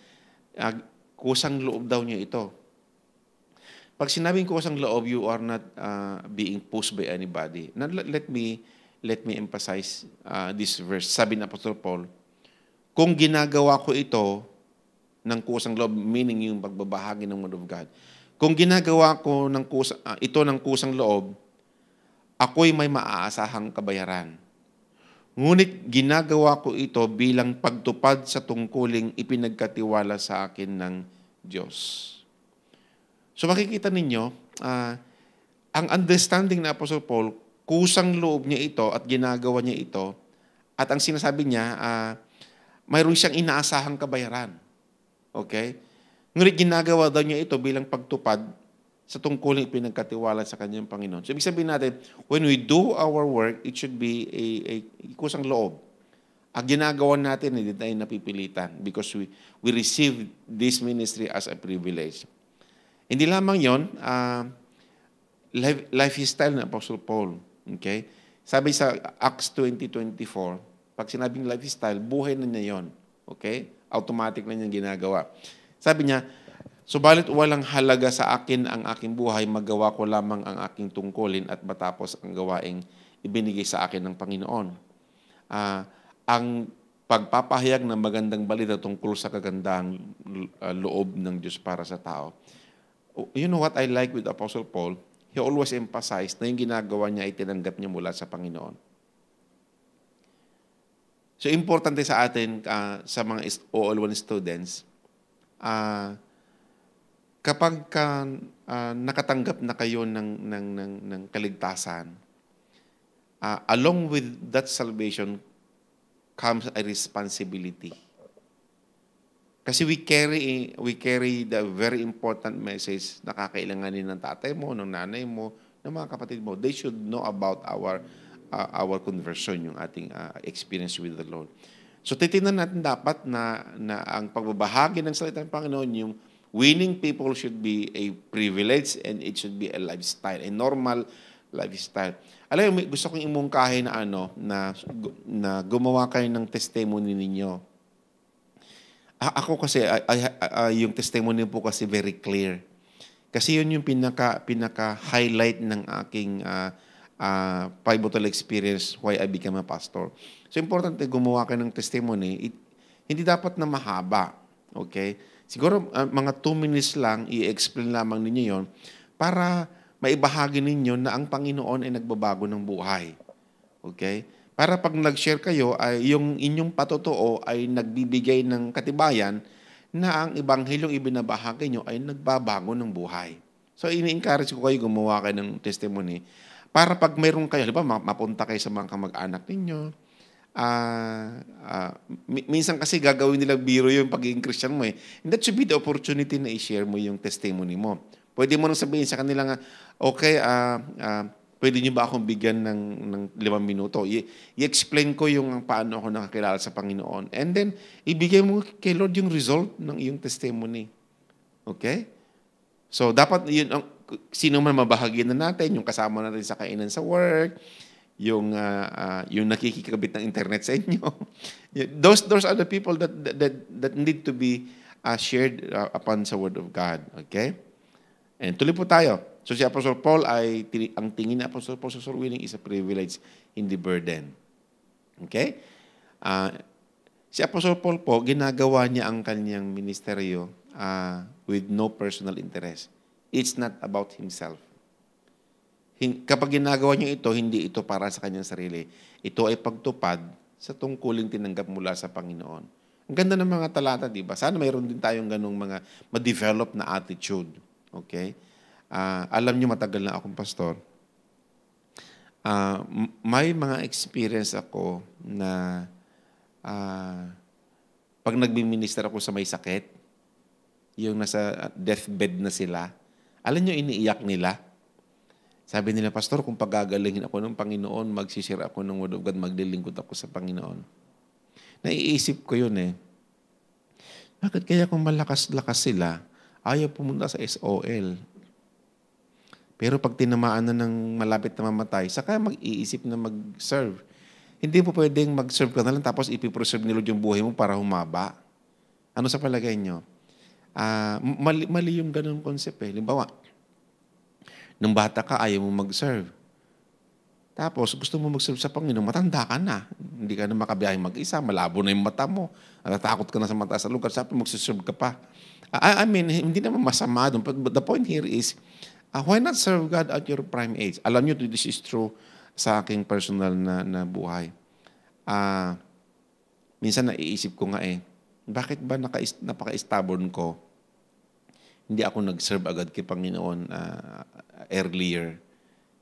uh, kusang loob daw niya ito. Pag sinabing kusang loob, you are not uh, being pushed by anybody. Now, let me let me emphasize uh, this verse. Sabi ng Apostle Paul, kung ginagawa ko ito ng kusang loob, meaning yung pagbabahagi ng Word of God, kung ginagawa ko ng kusa, uh, ito ng kusang loob, ako'y may maaasahang kabayaran. Ngunit ginagawa ko ito bilang pagtupad sa tungkuling ipinagkatiwala sa akin ng Diyos. So makikita ninyo, uh, ang understanding na Apostle Paul, kusang loob niya ito at ginagawa niya ito. At ang sinasabi niya, uh, mayroon siyang inaasahang kabayaran. Okay? Ngunit ginagawa daw niya ito bilang pagtupad sa tungkulin pinagkatiwala sa kanyang Panginoon. So, ibig sabihin natin, when we do our work, it should be a, a kusang loob. Ang ginagawa natin, hindi tayo napipilitan because we, we receive this ministry as a privilege. Hindi lamang yon uh, ah, life, lifestyle ng Apostle Paul. Okay? Sabi sa Acts 20.24, pag sinabing lifestyle, buhay na niya yon. Okay? Automatic na niya ginagawa. Sabi niya, Subalit walang halaga sa akin ang aking buhay, magawa ko lamang ang aking tungkulin at matapos ang gawaing ibinigay sa akin ng Panginoon. Uh, ang pagpapahayag ng magandang balita tungkol sa kagandang ah, loob ng Diyos para sa tao. Oh, you know what I like with Apostle Paul? He always emphasized na yung ginagawa niya ay tinanggap niya mula sa Panginoon. So, importante sa atin, uh, sa mga OL1 students, uh, kapag ka, uh, nakatanggap na kayo ng, ng, ng, ng kaligtasan, uh, along with that salvation comes a responsibility. Kasi we carry we carry the very important message na kakailanganin ng tatay mo, ng nanay mo, ng mga kapatid mo. They should know about our uh, our conversion, yung ating uh, experience with the Lord. So titingnan natin dapat na na ang pagbabahagi ng salita ng Panginoon yung Winning people should be a privilege and it should be a lifestyle, a normal lifestyle. Alam mo, gusto kong imungkahi na ano, na, na gumawa kayo ng testimony ninyo. A- ako kasi, I, I, I, yung testimony po kasi very clear. Kasi yun yung pinaka, pinaka-highlight ng aking uh, uh, pivotal experience why I became a pastor. So, importante gumawa ka ng testimony. It, hindi dapat na mahaba. Okay? Siguro uh, mga 2 minutes lang, i-explain lamang ninyo yon para maibahagi ninyo na ang Panginoon ay nagbabago ng buhay. Okay? Para pag nag-share kayo, ay yung inyong patotoo ay nagbibigay ng katibayan na ang ibanghelyong ibinabahagi nyo ay nagbabago ng buhay. So, ini-encourage ko kayo gumawa kayo ng testimony para pag mayroon kayo, halimbawa, mapunta kayo sa mga kamag-anak ninyo, uh, uh, minsan kasi gagawin nila biro yung pagiging Christian mo eh. And that should be the opportunity na i-share mo yung testimony mo. Pwede mo nang sabihin sa kanila nga, okay, uh, uh, pwede niyo ba akong bigyan ng, ng limang minuto? I- i-explain ko yung paano ako nakakilala sa Panginoon. And then, ibigay mo kay Lord yung result ng iyong testimony. Okay? So, dapat yun, ang, sino man mabahagi na natin, yung kasama natin sa kainan sa work, yung uh, uh, yung nakikikabit ng internet sa inyo. those those are the people that that that need to be uh, shared uh, upon sa word of God, okay? And tuloy po tayo. So si Apostle Paul ay ang tingin ni Apostle Paul sa soul winning is a privilege, the burden. Okay? Uh, si Apostle Paul po, ginagawa niya ang kanyang ministeryo uh, with no personal interest. It's not about himself. Kapag ginagawa niyo ito, hindi ito para sa kanyang sarili. Ito ay pagtupad sa tungkuling tinanggap mula sa Panginoon. Ang ganda ng mga talata, di ba? Sana mayroon din tayong ganong mga ma-develop na attitude. Okay? Uh, alam niyo matagal na akong pastor. Uh, may mga experience ako na uh, pag nagbiminister ako sa may sakit, yung nasa deathbed na sila, alam niyo iniiyak nila sabi nila, Pastor, kung pagagalingin ako ng Panginoon, magsisira ako ng Word of God, maglilingkod ako sa Panginoon. Naiisip ko yun eh. Bakit kaya kung malakas-lakas sila, ayaw pumunta sa SOL? Pero pag tinamaan na ng malapit na mamatay, saka mag-iisip na mag-serve. Hindi po pwedeng mag-serve ka na lang tapos ipipreserve ni Lord yung buhay mo para humaba. Ano sa palagay nyo? Uh, mali, mali yung ganun concept eh. Limbawa, Nung bata ka, ayaw mo mag-serve. Tapos, gusto mo mag-serve sa Panginoon, matanda ka na. Hindi ka na makabiyahin mag-isa, malabo na yung mata mo. Natatakot ka na sa mata sa lugar, sabi serve ka pa. I, I mean, hindi naman masama doon. But the point here is, uh, why not serve God at your prime age? Alam nyo, this is true sa aking personal na, na buhay. Uh, minsan naiisip ko nga eh, bakit ba naka, napaka-stubborn ko? Hindi ako nag-serve agad kay Panginoon. Uh, earlier.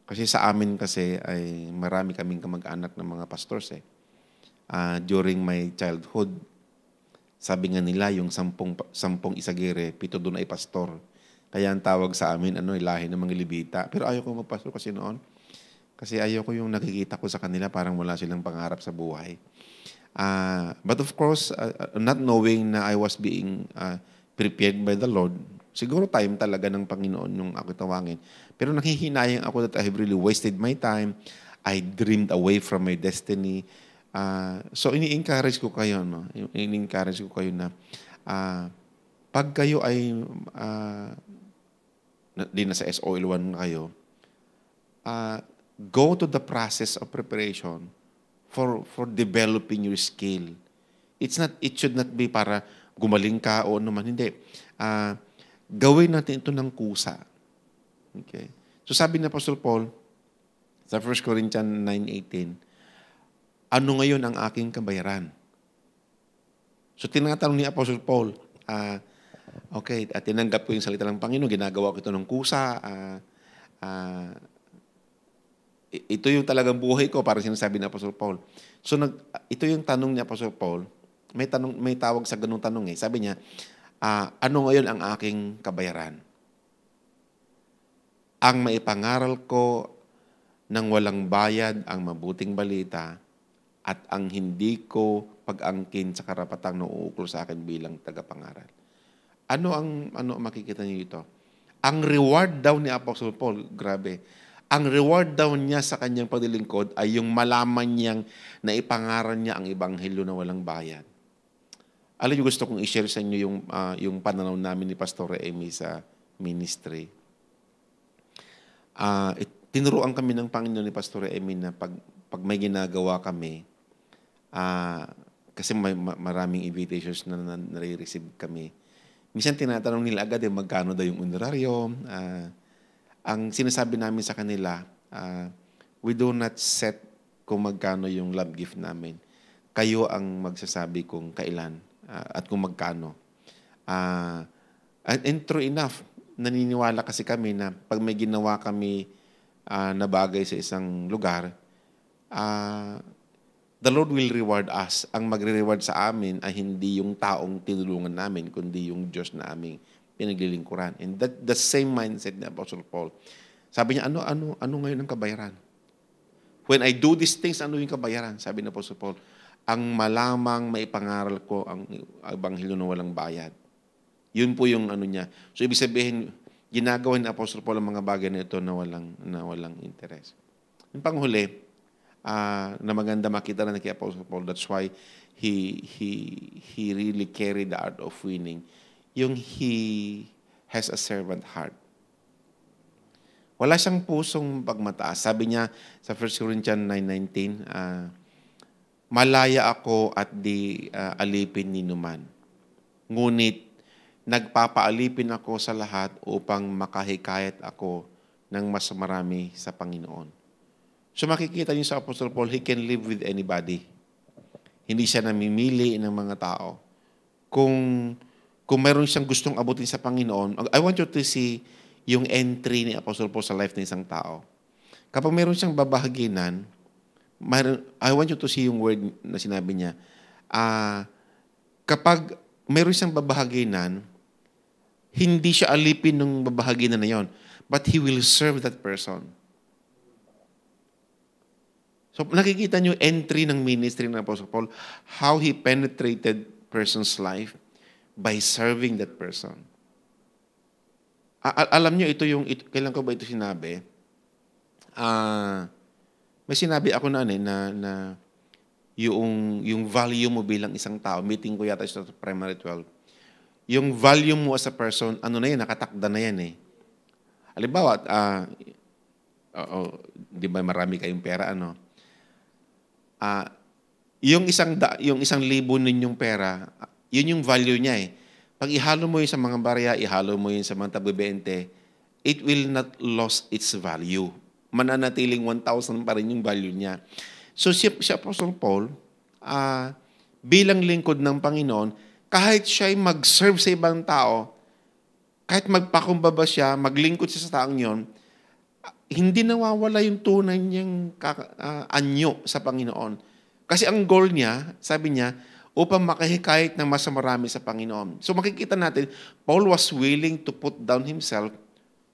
Kasi sa amin kasi ay marami kaming kamag-anak ng mga pastors eh. Uh, during my childhood, sabi nga nila yung sampung, sampung isagire, pito doon ay pastor. Kaya ang tawag sa amin, ano, eh, lahi ng mga libita. Pero ayaw ko magpastor kasi noon. Kasi ayaw ko yung nakikita ko sa kanila, parang wala silang pangarap sa buhay. Uh, but of course, uh, not knowing na I was being uh, prepared by the Lord, Siguro time talaga ng Panginoon yung ako tawagin. Pero nanghihinayang ako that I've really wasted my time. I dreamed away from my destiny. Uh, so ini-encourage ko kayo, no? ini-encourage ko kayo na uh, pag kayo ay uh, di na sa SOL1 kayo, uh, go to the process of preparation for for developing your skill. It's not it should not be para gumaling ka o ano man hindi. Uh, gawin natin ito ng kusa. Okay? So sabi ni Apostle Paul sa 1 Corinthians 9.18, ano ngayon ang aking kabayaran? So tinatanong ni Apostle Paul, uh, okay, at tinanggap ko yung salita ng Panginoon, ginagawa ko ito ng kusa, uh, uh, ito yung talagang buhay ko, parang sinasabi ni Apostle Paul. So nag, ito yung tanong ni Apostle Paul, may, tanong, may tawag sa ganung tanong eh. Sabi niya, uh, ano ngayon ang aking kabayaran? Ang maipangaral ko ng walang bayad ang mabuting balita at ang hindi ko pag-angkin sa karapatang nauukol sa akin bilang tagapangaral. Ano ang ano makikita niyo ito? Ang reward daw ni Apostle Paul, grabe. Ang reward daw niya sa kanyang paglilingkod ay yung malaman niyang naipangaral niya ang ebanghelyo na walang bayad. Alin yung gusto kong i-share sa inyo yung, uh, yung pananaw namin ni Pastor Amy sa ministry. Uh, it, tinuruan kami ng Panginoon ni Pastor Amy na pag, pag may ginagawa kami, uh, kasi may maraming invitations na, na nare-receive kami. Minsan tinatanong nila agad eh, magkano daw yung honorarium. Uh, ang sinasabi namin sa kanila, uh, we do not set kung magkano yung love gift namin. Kayo ang magsasabi kung kailan Ah, at kung magkano. Uh, and, and true enough, naniniwala kasi kami na pag may ginawa kami uh, na bagay sa isang lugar, uh, the Lord will reward us. Ang magre-reward sa amin ay hindi yung taong tinulungan namin, kundi yung Diyos na aming pinaglilingkuran. And that, the same mindset ni Apostle Paul. Sabi niya, ano, ano, ano ngayon ang kabayaran? When I do these things, ano yung kabayaran? Sabi ni Apostle Paul, ang malamang maipangaral ko ang Ebanghelyo na walang bayad. Yun po yung ano niya. So ibig sabihin, ginagawa ni Apostol Paul ang mga bagay na ito na walang, na walang interes. Yung panghuli, uh, na maganda makita na kay Apostle Paul, that's why he, he, he really carried the art of winning. Yung he has a servant heart. Wala siyang pusong pagmataas. Sabi niya sa 1 Corinthians 9.19, uh, malaya ako at di uh, alipin ni numan. Ngunit nagpapaalipin ako sa lahat upang makahikayat ako ng mas marami sa Panginoon. So makikita niyo sa Apostle Paul, he can live with anybody. Hindi siya namimili ng mga tao. Kung, kung meron siyang gustong abutin sa Panginoon, I want you to see yung entry ni Apostle Paul sa life ng isang tao. Kapag meron siyang babahaginan, mayroon, I want you to see yung word na sinabi niya. Uh, kapag mayroon siyang babahaginan, hindi siya alipin ng babahaginan na yon. But he will serve that person. So nakikita niyo entry ng ministry ng Apostle Paul, how he penetrated person's life by serving that person. A- alam niyo ito yung, ito, kailan ko ba ito sinabi? Ah... Uh, may sinabi ako na ano eh, na, na yung yung value mo bilang isang tao, meeting ko yata sa primary 12. Yung value mo as a person, ano na yan, nakatakda na yan eh. Halimbawa, uh, oh, di ba marami kayong pera, ano? Uh, yung isang da, yung isang libo ninyong pera, yun yung value niya eh. Pag ihalo mo yun sa mga barya, ihalo mo yun sa mga tabi 20, it will not lose its value mananatiling 1,000 pa rin yung value niya. So si, si Apostle Paul, uh, bilang lingkod ng Panginoon, kahit siya ay mag-serve sa ibang tao, kahit magpakumbaba siya, maglingkod siya sa taong yon, hindi nawawala yung tunay niyang ah, anyo sa Panginoon. Kasi ang goal niya, sabi niya, upang makahikayat ng mas marami sa Panginoon. So makikita natin, Paul was willing to put down himself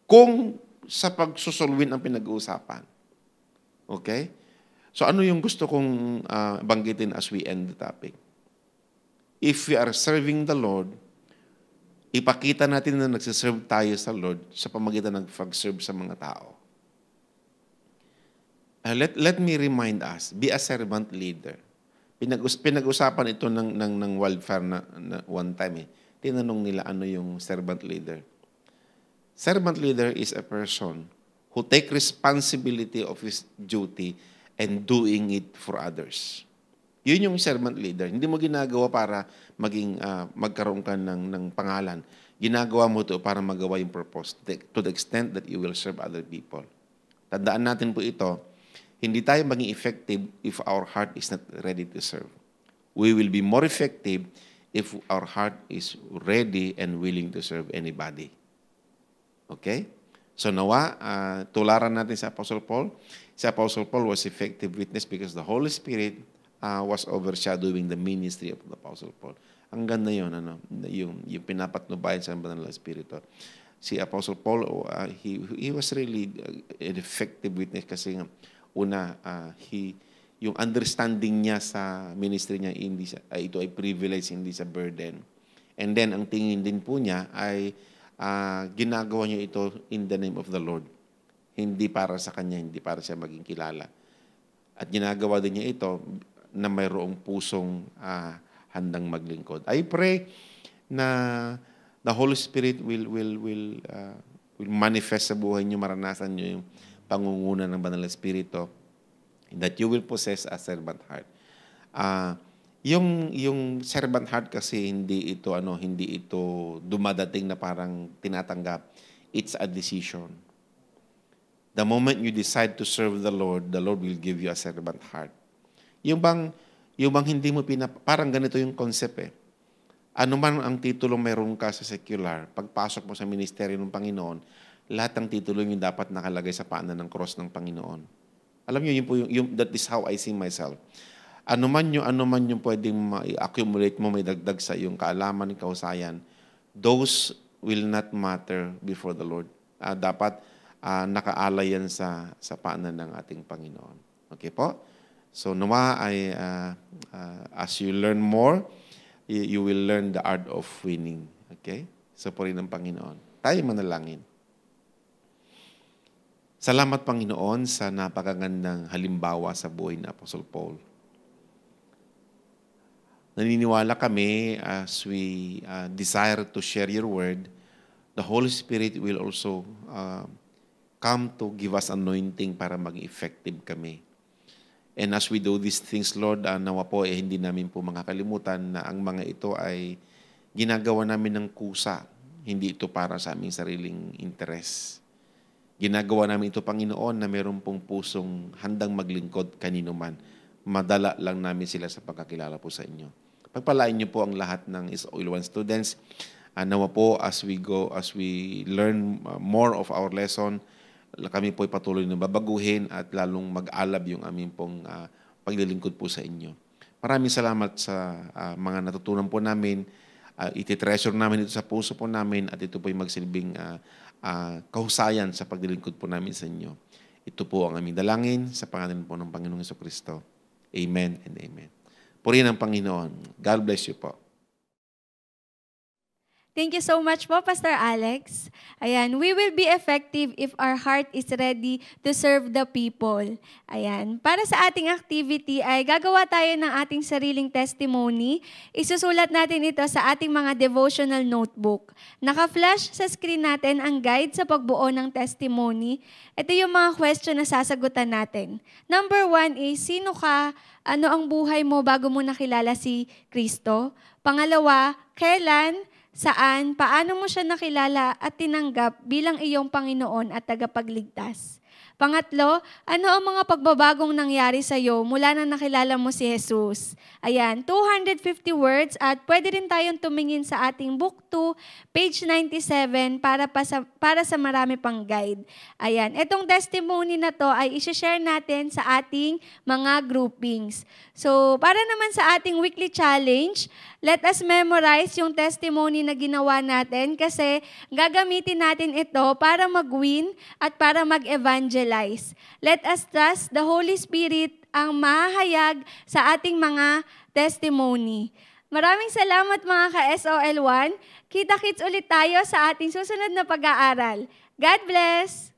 kung sa pagsusolwin ang pinag-uusapan. Okay? So ano yung gusto kong uh, banggitin as we end the topic? If we are serving the Lord, ipakita natin na nagsiserve tayo sa Lord sa pamagitan ng pag-serve sa mga tao. Uh, let, let me remind us, be a servant leader. Pinag-us- pinag-usapan ito ng, ng, ng wildfire na, na one time eh. Tinanong nila ano yung servant leader Servant leader is a person who take responsibility of his duty and doing it for others. Yun yung servant leader. Hindi mo ginagawa para maging uh, magkaroon ka ng, ng pangalan. Ginagawa mo ito para magawa yung purpose to the extent that you will serve other people. Tandaan natin po ito, hindi tayo maging effective if our heart is not ready to serve. We will be more effective if our heart is ready and willing to serve anybody. Okay? So nawa, uh, tularan natin sa Apostle Paul. Si Apostle Paul was effective witness because the Holy Spirit uh, was overshadowing the ministry of the Apostle Paul. Ang ganda yun, ano? yung, yung pinapatnubayan sa Banal Espiritu. Si Apostle Paul, uh, he, he was really uh, an effective witness kasi nga, una, uh, he, yung understanding niya sa ministry niya, hindi siya, uh, ito ay privilege, hindi sa burden. And then, ang tingin din po niya ay uh, ginagawa niyo ito in the name of the Lord. Hindi para sa Kanya, hindi para siya maging kilala. At ginagawa din niya ito na mayroong pusong uh, handang maglingkod. I pray na the Holy Spirit will will will uh, will manifest sa buhay niyo, maranasan niyo yung pangunguna ng Banal na Espiritu that you will possess a servant heart. Uh, yung yung servant heart kasi hindi ito ano, hindi ito dumadating na parang tinatanggap. It's a decision. The moment you decide to serve the Lord, the Lord will give you a servant heart. Yung bang yung bang hindi mo pinap parang ganito yung concept eh. Ano man ang titulo meron ka sa secular, pagpasok mo sa ministeryo ng Panginoon, lahat ng titulo yung dapat nakalagay sa paanan ng cross ng Panginoon. Alam niyo, yun po yung, yung, that is how I see myself. Ano man yung, ano man yung pwedeng ma-accumulate mo, may dagdag sa iyong kaalaman, kausayan, those will not matter before the Lord. Uh, dapat uh, nakaalay yan sa, sa paanan ng ating Panginoon. Okay po? So nawa ay, uh, uh, ah, as you learn more, you, you will learn the art of winning. Okay? Sa so, puri ng Panginoon. Tayo manalangin. Salamat Panginoon sa napakagandang halimbawa sa buhay ni Apostle Paul naniniwala kami as we uh, desire to share your word, the Holy Spirit will also uh, come to give us anointing para maging effective kami. And as we do these things, Lord, uh, nawa po eh, hindi namin po makakalimutan na ang mga ito ay ginagawa namin ng kusa. Hindi ito para sa aming sariling interes. Ginagawa namin ito, Panginoon, na meron pong pusong handang maglingkod kanino man. Madala lang namin sila sa pagkakilala po sa inyo pagpalain niyo po ang lahat ng is oil one students uh, ano nawa po as we go as we learn uh, more of our lesson kami po ay patuloy na babaguhin at lalong mag-alab yung aming pong uh, paglilingkod po sa inyo. Maraming salamat sa uh, mga natutunan po namin. Uh, iti-treasure namin ito sa puso po namin at ito po ay magsilbing uh, uh, kahusayan sa paglilingkod po namin sa inyo. Ito po ang aming dalangin sa pangalan po ng Panginoong Kristo. Amen and amen. Purihin ang Panginoon. God bless you po. Thank you so much po, Pastor Alex. Ayan, we will be effective if our heart is ready to serve the people. Ayan, para sa ating activity ay gagawa tayo ng ating sariling testimony. Isusulat natin ito sa ating mga devotional notebook. Naka-flash sa screen natin ang guide sa pagbuo ng testimony. Ito yung mga question na sasagutan natin. Number one is, sino ka? Ano ang buhay mo bago mo nakilala si Kristo? Pangalawa, kailan? saan, paano mo siya nakilala at tinanggap bilang iyong Panginoon at tagapagligtas. Pangatlo, ano ang mga pagbabagong nangyari sa iyo mula na nakilala mo si Jesus? Ayan, 250 words at pwede rin tayong tumingin sa ating book 2, page 97 para, pa sa, para sa marami pang guide. Ayan, itong testimony na to ay isi-share natin sa ating mga groupings. So, para naman sa ating weekly challenge, Let us memorize yung testimony na ginawa natin kasi gagamitin natin ito para mag-win at para mag-evangelize. Let us trust the Holy Spirit ang mahayag sa ating mga testimony. Maraming salamat mga ka-SOL1. Kita-kits ulit tayo sa ating susunod na pag-aaral. God bless!